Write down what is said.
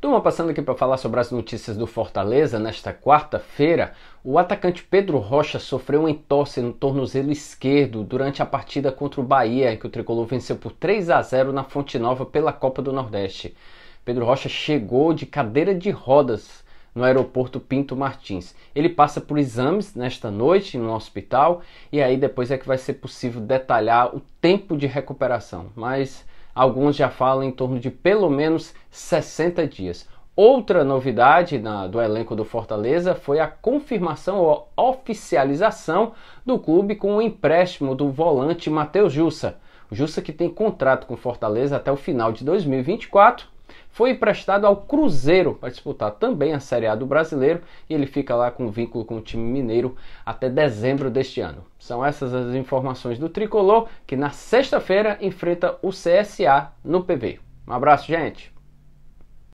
Turma, passando aqui para falar sobre as notícias do Fortaleza, nesta quarta-feira, o atacante Pedro Rocha sofreu um entorse no tornozelo esquerdo durante a partida contra o Bahia, em que o tricolor venceu por 3 a 0 na Fonte Nova pela Copa do Nordeste. Pedro Rocha chegou de cadeira de rodas no aeroporto Pinto Martins. Ele passa por exames nesta noite no hospital e aí depois é que vai ser possível detalhar o tempo de recuperação. Mas Alguns já falam em torno de pelo menos 60 dias. Outra novidade na, do elenco do Fortaleza foi a confirmação ou a oficialização do clube com o empréstimo do volante Matheus Jussa. Jussa que tem contrato com Fortaleza até o final de 2024 foi emprestado ao Cruzeiro para disputar também a Série A do Brasileiro e ele fica lá com vínculo com o time mineiro até dezembro deste ano. São essas as informações do tricolor que na sexta-feira enfrenta o CSA no PV. Um abraço, gente!